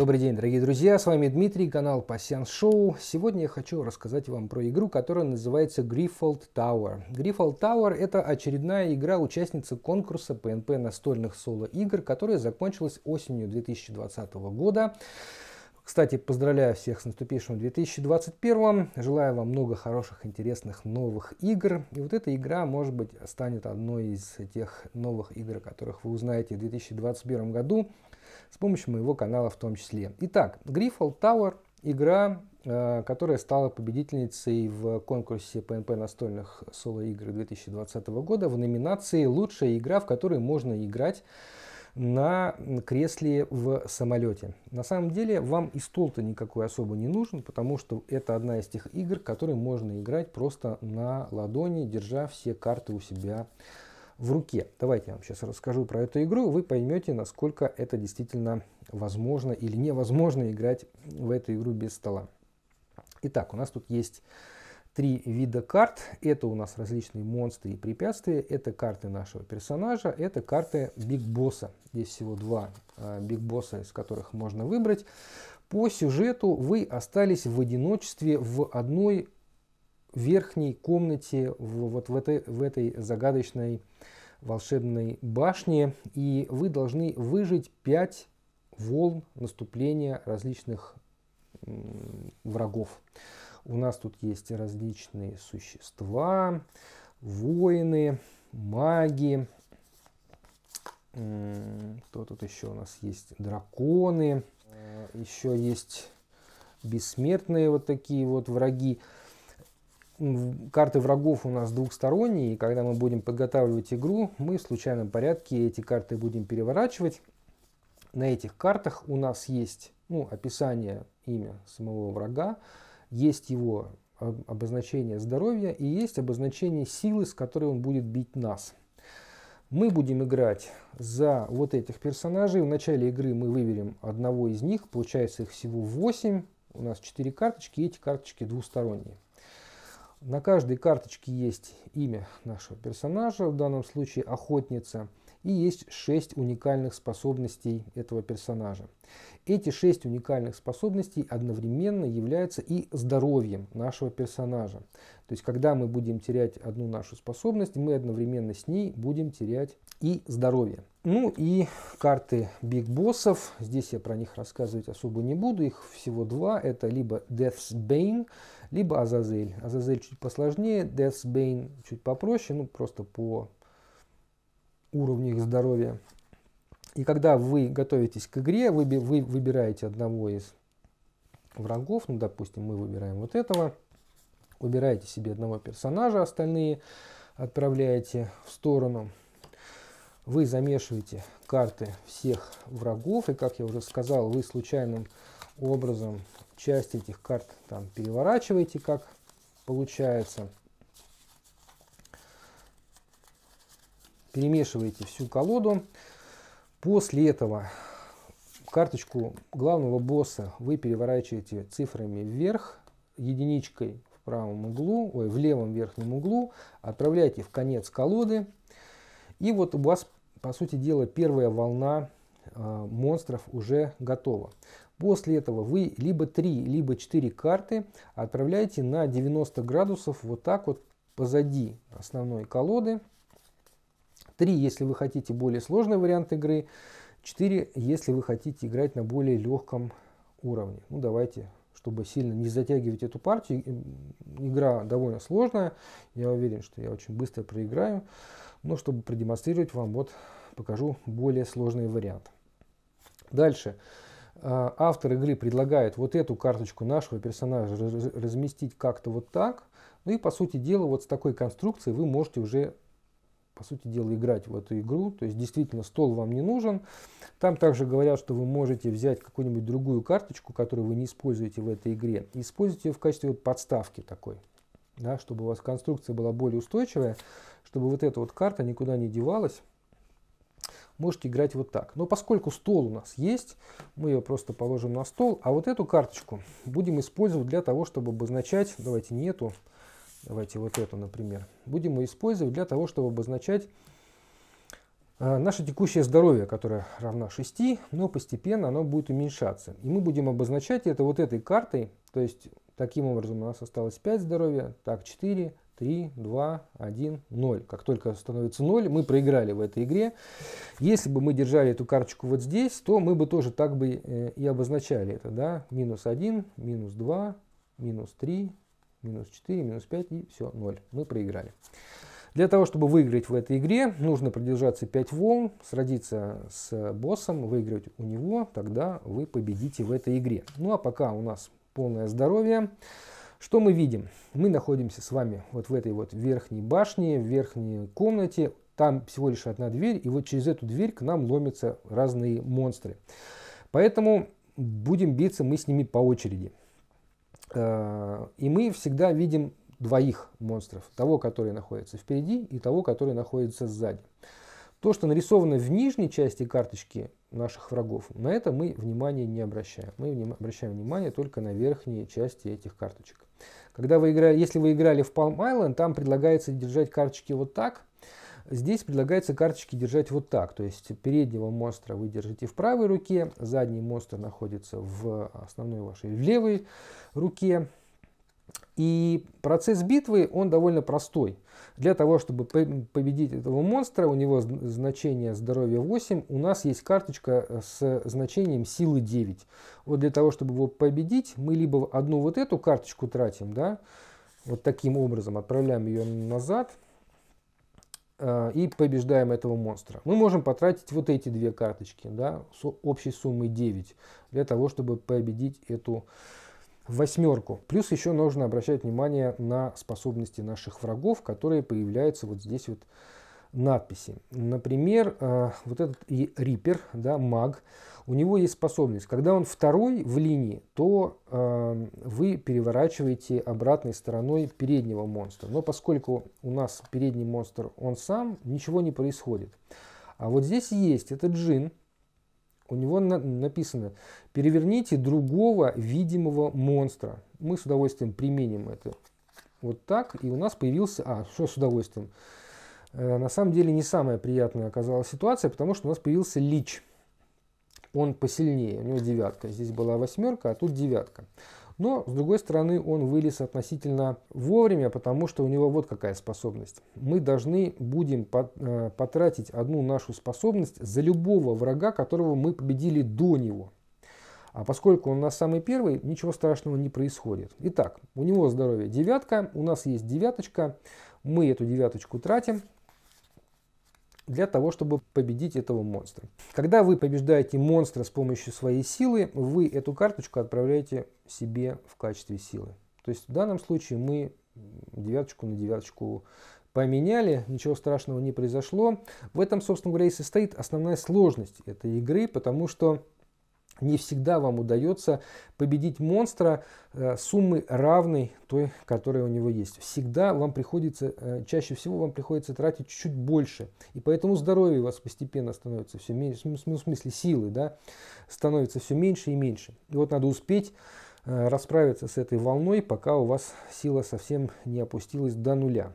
Добрый день, дорогие друзья, с вами Дмитрий, канал Пассиан Шоу. Сегодня я хочу рассказать вам про игру, которая называется Griffold Tower. Griffold Tower – это очередная игра участницы конкурса ПНП настольных соло-игр, которая закончилась осенью 2020 года. Кстати, поздравляю всех с наступившим 2021. Желаю вам много хороших, интересных новых игр. И вот эта игра, может быть, станет одной из тех новых игр, о которых вы узнаете в 2021 году с помощью моего канала в том числе. Итак, Griffle Tower – игра, э, которая стала победительницей в конкурсе PnP настольных соло-игр 2020 года в номинации «Лучшая игра, в которой можно играть на кресле в самолете. На самом деле вам и стол-то никакой особо не нужен, потому что это одна из тех игр, которые можно играть просто на ладони, держа все карты у себя в руке. Давайте я вам сейчас расскажу про эту игру, вы поймете, насколько это действительно возможно или невозможно играть в эту игру без стола. Итак, у нас тут есть три вида карт. Это у нас различные монстры и препятствия. Это карты нашего персонажа, это карты Биг Босса. Здесь всего два э, Биг Босса, из которых можно выбрать. По сюжету вы остались в одиночестве в одной верхней комнате в, вот в этой, в этой загадочной волшебной башни, и вы должны выжить 5 волн наступления различных врагов. У нас тут есть различные существа, воины, маги. Кто тут еще у нас есть? Драконы. Э, еще есть бессмертные вот такие вот враги карты врагов у нас двухсторонние, и когда мы будем подготавливать игру, мы в случайном порядке эти карты будем переворачивать. На этих картах у нас есть ну, описание имя самого врага, есть его обозначение здоровья и есть обозначение силы, с которой он будет бить нас. Мы будем играть за вот этих персонажей. В начале игры мы выберем одного из них, получается их всего 8. У нас 4 карточки, и эти карточки двусторонние. На каждой карточке есть имя нашего персонажа, в данном случае охотница, и есть шесть уникальных способностей этого персонажа. Эти шесть уникальных способностей одновременно являются и здоровьем нашего персонажа. То есть, когда мы будем терять одну нашу способность, мы одновременно с ней будем терять и здоровье. Ну и карты биг боссов. Здесь я про них рассказывать особо не буду. Их всего два. Это либо Death's Bane, либо Азазель. Азазель чуть посложнее, Death's Bane чуть попроще, ну просто по уровню их здоровья. И когда вы готовитесь к игре, вы, вы выбираете одного из врагов, ну допустим мы выбираем вот этого, выбираете себе одного персонажа, остальные отправляете в сторону. Вы замешиваете карты всех врагов, и как я уже сказал, вы случайным образом часть этих карт там переворачиваете, как получается. Перемешиваете всю колоду. После этого карточку главного босса вы переворачиваете цифрами вверх, единичкой в правом углу, ой, в левом верхнем углу, отправляете в конец колоды. И вот у вас, по сути дела, первая волна э, монстров уже готова. После этого вы либо 3, либо 4 карты отправляете на 90 градусов вот так вот позади основной колоды. 3, если вы хотите более сложный вариант игры. 4, если вы хотите играть на более легком уровне. Ну, давайте, чтобы сильно не затягивать эту партию. Игра довольно сложная. Я уверен, что я очень быстро проиграю. Но чтобы продемонстрировать вам, вот покажу более сложный вариант. Дальше. Дальше. А, автор игры предлагает вот эту карточку нашего персонажа разместить как-то вот так. Ну и, по сути дела, вот с такой конструкцией вы можете уже, по сути дела, играть в эту игру. То есть, действительно, стол вам не нужен. Там также говорят, что вы можете взять какую-нибудь другую карточку, которую вы не используете в этой игре, и использовать ее в качестве вот подставки такой. Да, чтобы у вас конструкция была более устойчивая, чтобы вот эта вот карта никуда не девалась можете играть вот так. Но поскольку стол у нас есть, мы ее просто положим на стол, а вот эту карточку будем использовать для того, чтобы обозначать, давайте не эту, давайте вот эту, например, будем мы использовать для того, чтобы обозначать э, наше текущее здоровье, которое равно 6, но постепенно оно будет уменьшаться. И мы будем обозначать это вот этой картой, то есть таким образом у нас осталось 5 здоровья, так 4, 3, 2, 1, 0. Как только становится 0, мы проиграли в этой игре. Если бы мы держали эту карточку вот здесь, то мы бы тоже так бы э, и обозначали это. Да? Минус 1, минус 2, минус 3, минус 4, минус 5 и все, 0. Мы проиграли. Для того, чтобы выиграть в этой игре, нужно продержаться 5 волн, сразиться с боссом, выиграть у него, тогда вы победите в этой игре. Ну а пока у нас полное здоровье. Что мы видим? Мы находимся с вами вот в этой вот верхней башне, в верхней комнате. Там всего лишь одна дверь, и вот через эту дверь к нам ломятся разные монстры. Поэтому будем биться мы с ними по очереди. Э, и мы всегда видим двоих монстров. Того, который находится впереди, и того, который находится сзади. То, что нарисовано в нижней части карточки наших врагов, на это мы внимания не обращаем. Мы вним обращаем внимание только на верхние части этих карточек. Когда вы играли, если вы играли в Palm Island, там предлагается держать карточки вот так. Здесь предлагается карточки держать вот так. То есть переднего монстра вы держите в правой руке, задний монстр находится в основной вашей в левой руке. И процесс битвы, он довольно простой. Для того, чтобы победить этого монстра, у него значение здоровья 8, у нас есть карточка э, с значением силы 9. Вот для того, чтобы его победить, мы либо одну вот эту карточку тратим, да, вот таким образом отправляем ее назад, э, и побеждаем этого монстра. Мы можем потратить вот эти две карточки, да, с общей суммой 9, для того, чтобы победить эту восьмерку. Плюс еще нужно обращать внимание на способности наших врагов, которые появляются вот здесь вот надписи. Например, э, вот этот и Риппер, да, маг, у него есть способность. Когда он второй в линии, то э, вы переворачиваете обратной стороной переднего монстра. Но поскольку у нас передний монстр он сам, ничего не происходит. А вот здесь есть этот джин, у него на- написано «Переверните другого видимого монстра». Мы с удовольствием применим это вот так, и у нас появился... А, что с удовольствием? Э, на самом деле не самая приятная оказалась ситуация, потому что у нас появился лич. Он посильнее, у него девятка. Здесь была восьмерка, а тут девятка. Но, с другой стороны, он вылез относительно вовремя, потому что у него вот какая способность. Мы должны будем э, потратить одну нашу способность за любого врага, которого мы победили до него. А поскольку он у нас самый первый, ничего страшного не происходит. Итак, у него здоровье девятка, у нас есть девяточка, мы эту девяточку тратим, для того, чтобы победить этого монстра. Когда вы побеждаете монстра с помощью своей силы, вы эту карточку отправляете себе в качестве силы. То есть в данном случае мы девяточку на девяточку поменяли, ничего страшного не произошло. В этом, собственно говоря, и состоит основная сложность этой игры, потому что не всегда вам удается победить монстра э, суммы равной той, которая у него есть. Всегда вам приходится, э, чаще всего вам приходится тратить чуть чуть больше. И поэтому здоровье у вас постепенно становится все меньше, в смысле силы, да, становится все меньше и меньше. И вот надо успеть э, расправиться с этой волной, пока у вас сила совсем не опустилась до нуля.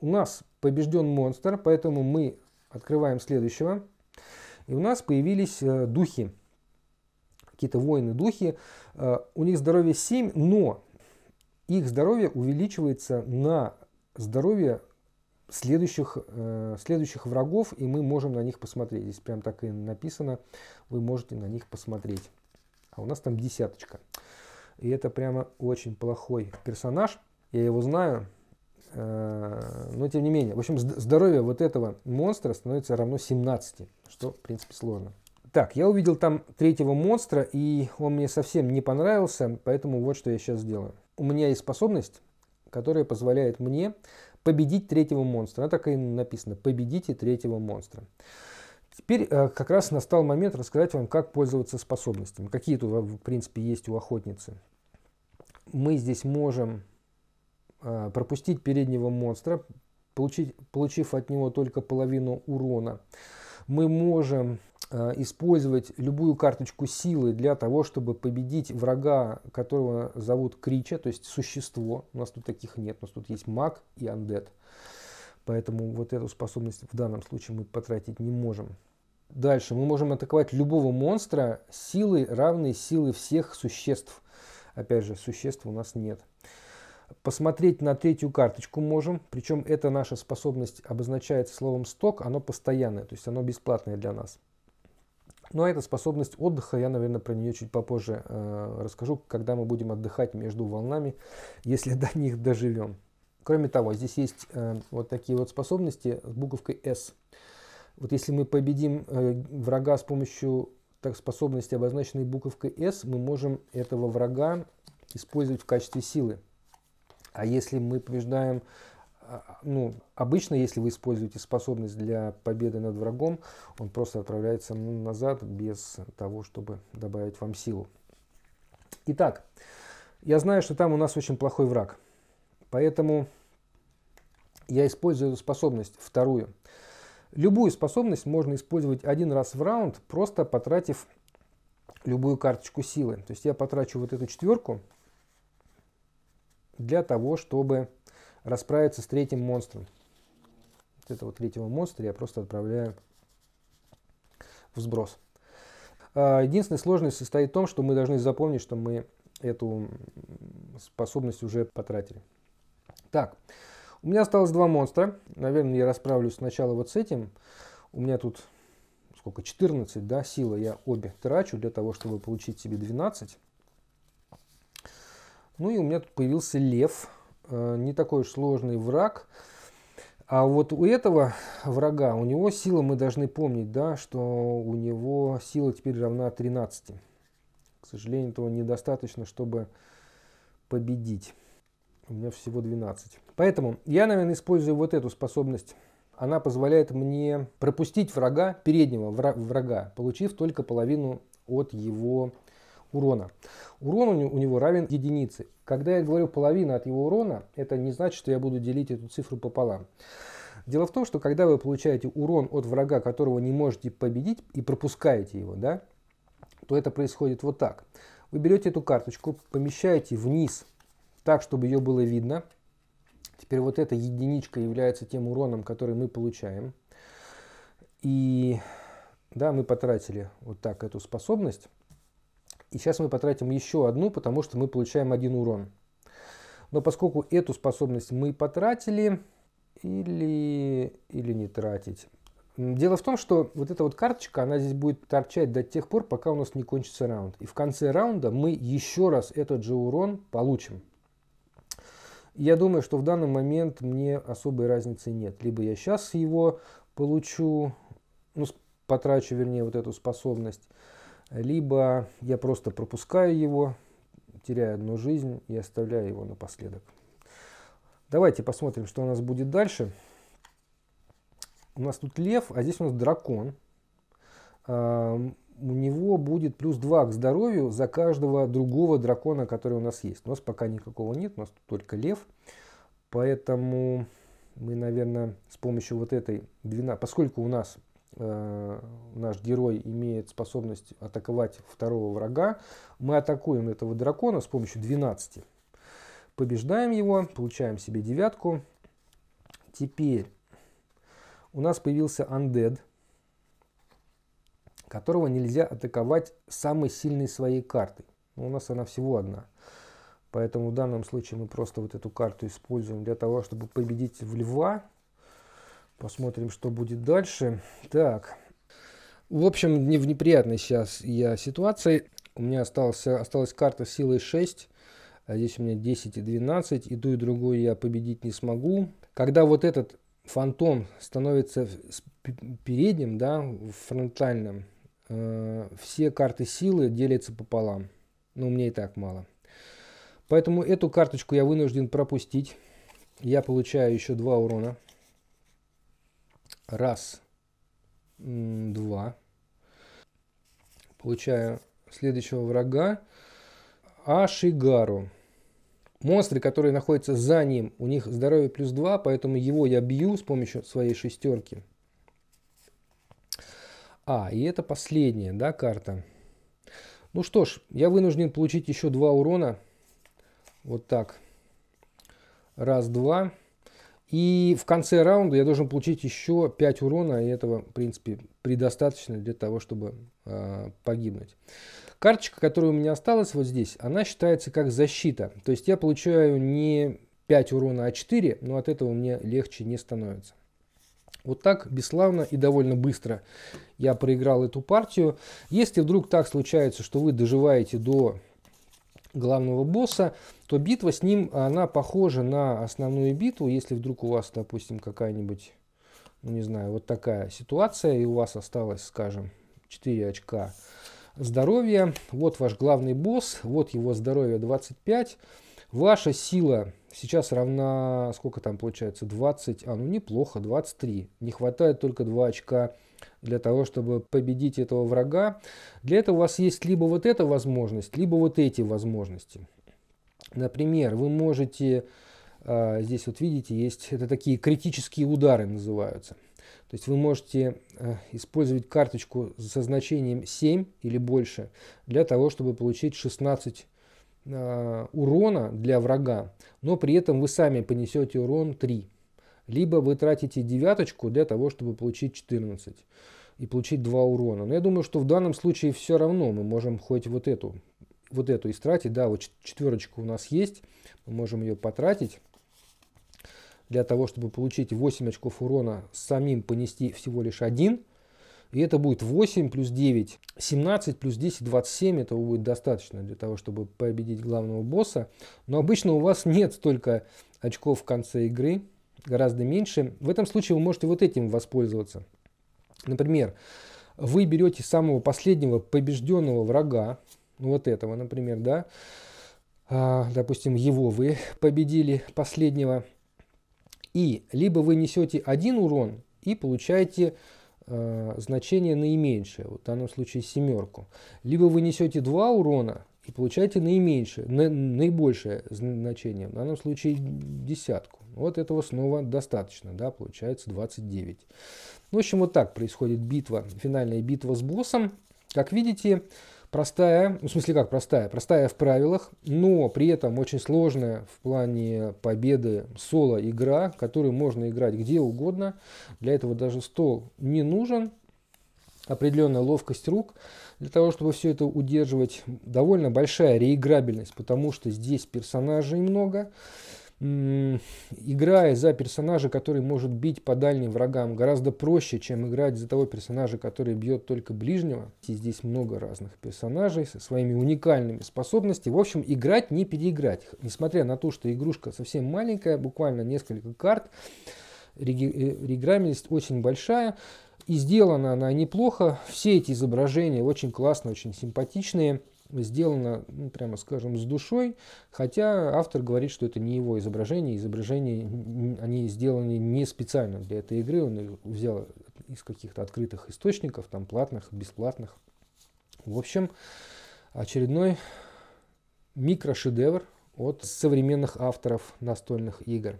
У нас побежден монстр, поэтому мы открываем следующего. И у нас появились духи какие-то воины, духи, э, у них здоровье 7, но их здоровье увеличивается на здоровье следующих, э, следующих врагов, и мы можем на них посмотреть. Здесь прям так и написано, вы можете на них посмотреть. А у нас там десяточка. И это прямо очень плохой персонаж. Я его знаю, э, но тем не менее. В общем, здоровье вот этого монстра становится равно 17, что, в принципе, сложно. Так, я увидел там третьего монстра, и он мне совсем не понравился, поэтому вот что я сейчас сделаю. У меня есть способность, которая позволяет мне победить третьего монстра. Она так и написана. Победите третьего монстра. Теперь э, как раз настал момент рассказать вам, как пользоваться способностями. Какие тут, в принципе, есть у охотницы. Мы здесь можем э, пропустить переднего монстра, получить, получив от него только половину урона. Мы можем Э, использовать любую карточку силы для того, чтобы победить врага, которого зовут Крича, то есть существо. У нас тут таких нет, у нас тут есть маг и андет. Поэтому вот эту способность в данном случае мы потратить не можем. Дальше мы можем атаковать любого монстра силой, равной силы всех существ. Опять же, существ у нас нет. Посмотреть на третью карточку можем, причем эта наша способность обозначается словом сток, оно постоянное, то есть оно бесплатное для нас. Ну а эта способность отдыха, я, наверное, про нее чуть попозже э, расскажу, когда мы будем отдыхать между волнами, если до них доживем. Кроме того, здесь есть э, вот такие вот способности с буковкой S. Вот если мы победим э, врага с помощью так, способности, обозначенной буковкой S, мы можем этого врага использовать в качестве силы. А если мы побеждаем а, ну, обычно, если вы используете способность для победы над врагом, он просто отправляется назад без того, чтобы добавить вам силу. Итак, я знаю, что там у нас очень плохой враг, поэтому я использую способность вторую. Любую способность можно использовать один раз в раунд, просто потратив любую карточку силы. То есть я потрачу вот эту четверку для того, чтобы расправиться с третьим монстром. Вот этого третьего монстра я просто отправляю в сброс. А, Единственная сложность состоит в том, что мы должны запомнить, что мы эту способность уже потратили. Так, у меня осталось два монстра. Наверное, я расправлюсь сначала вот с этим. У меня тут сколько, 14, да, силы я обе трачу для того, чтобы получить себе 12. Ну и у меня тут появился лев. Э, не такой уж сложный враг. А вот у этого врага, у него сила, мы должны помнить, да, что у него сила теперь равна 13. К сожалению, этого недостаточно, чтобы победить. У меня всего 12. Поэтому я, наверное, использую вот эту способность. Она позволяет мне пропустить врага, переднего врага, получив только половину от его урона. Урон у него равен единице. Когда я говорю половина от его урона, это не значит, что я буду делить эту цифру пополам. Дело в том, что когда вы получаете урон от врага, которого не можете победить, и пропускаете его, да, то это происходит вот так. Вы берете эту карточку, помещаете вниз, так, чтобы ее было видно. Теперь вот эта единичка является тем уроном, который мы получаем. И да, мы потратили вот так эту способность. И сейчас мы потратим еще одну, потому что мы получаем один урон. Но поскольку эту способность мы потратили, или, или не тратить. Дело в том, что вот эта вот карточка, она здесь будет торчать до тех пор, пока у нас не кончится раунд. И в конце раунда мы еще раз этот же урон получим. Я думаю, что в данный момент мне особой разницы нет. Либо я сейчас его получу, ну, потрачу, вернее, вот эту способность, либо я просто пропускаю его, теряю одну жизнь и оставляю его напоследок. Давайте посмотрим, что у нас будет дальше. У нас тут лев, а здесь у нас дракон. У него будет плюс 2 к здоровью за каждого другого дракона, который у нас есть. У нас пока никакого нет, у нас тут только лев. Поэтому мы, наверное, с помощью вот этой 12, поскольку у нас Э, наш герой имеет способность атаковать второго врага. Мы атакуем этого дракона с помощью 12. Побеждаем его, получаем себе девятку. Теперь у нас появился Undead, которого нельзя атаковать самой сильной своей картой. Но у нас она всего одна. Поэтому в данном случае мы просто вот эту карту используем для того, чтобы победить в льва, Посмотрим, что будет дальше. Так. В общем, не в неприятной сейчас я ситуации. У меня остался, осталась карта силы 6. А здесь у меня 10 и 12. Иду и другую я победить не смогу. Когда вот этот фантом становится передним, да, фронтальным, э, все карты силы делятся пополам. Но у меня и так мало. Поэтому эту карточку я вынужден пропустить. Я получаю еще два урона. Раз. Два. Получаю следующего врага. Ашигару. Монстры, которые находятся за ним, у них здоровье плюс 2, поэтому его я бью с помощью своей шестерки. А, и это последняя, да, карта. Ну что ж, я вынужден получить еще два урона. Вот так. Раз, два. Два. И в конце раунда я должен получить еще 5 урона, и этого, в принципе, предостаточно для того, чтобы э, погибнуть. Карточка, которая у меня осталась вот здесь, она считается как защита. То есть я получаю не 5 урона, а 4, но от этого мне легче не становится. Вот так бесславно и довольно быстро я проиграл эту партию. Если вдруг так случается, что вы доживаете до главного босса, то битва с ним, она похожа на основную битву. Если вдруг у вас, допустим, какая-нибудь, ну не знаю, вот такая ситуация, и у вас осталось, скажем, 4 очка здоровья, вот ваш главный босс, вот его здоровье 25, ваша сила сейчас равна, сколько там получается, 20, а ну неплохо, 23, не хватает только 2 очка для того, чтобы победить этого врага. Для этого у вас есть либо вот эта возможность, либо вот эти возможности. Например, вы можете, а, здесь вот видите, есть это такие критические удары называются. То есть вы можете а, использовать карточку со значением 7 или больше для того, чтобы получить 16 а, урона для врага, но при этом вы сами понесете урон 3 либо вы тратите девяточку для того, чтобы получить 14 и получить 2 урона. Но я думаю, что в данном случае все равно мы можем хоть вот эту, вот эту истратить. Да, вот четверочка у нас есть, мы можем ее потратить для того, чтобы получить 8 очков урона, самим понести всего лишь один. И это будет 8 плюс 9, 17 плюс 10, 27. Этого будет достаточно для того, чтобы победить главного босса. Но обычно у вас нет столько очков в конце игры гораздо меньше. В этом случае вы можете вот этим воспользоваться. Например, вы берете самого последнего побежденного врага, ну, вот этого, например, да, а, допустим, его вы победили последнего, и либо вы несете один урон и получаете э, значение наименьшее, вот в данном случае семерку, либо вы несете два урона и получаете наименьшее, на, наибольшее значение, в данном случае десятку. Вот этого снова достаточно, да, получается 29. Ну, в общем, вот так происходит битва, финальная битва с боссом. Как видите, простая, ну, в смысле как простая, простая в правилах, но при этом очень сложная в плане победы соло игра, которую можно играть где угодно. Для этого даже стол не нужен, определенная ловкость рук для того, чтобы все это удерживать. Довольно большая реиграбельность, потому что здесь персонажей много играя за персонажа, который может бить по дальним врагам, гораздо проще, чем играть за того персонажа, который бьет только ближнего. И здесь много разных персонажей со своими уникальными способностями. В общем, играть не переиграть. Несмотря на то, что игрушка совсем маленькая, буквально несколько карт, э, реиграбельность очень большая. И сделана она неплохо. Все эти изображения очень классные, очень симпатичные сделано, ну, прямо скажем, с душой, хотя автор говорит, что это не его изображение, изображения, они сделаны не специально для этой игры, он их взял из каких-то открытых источников, там платных, бесплатных. В общем, очередной микрошедевр от современных авторов настольных игр.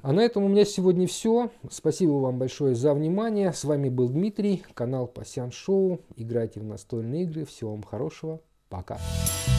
А на этом у меня сегодня все. Спасибо вам большое за внимание. С вами был Дмитрий, канал Пасян Шоу. Играйте в настольные игры. Всего вам хорошего. Пока. Пока.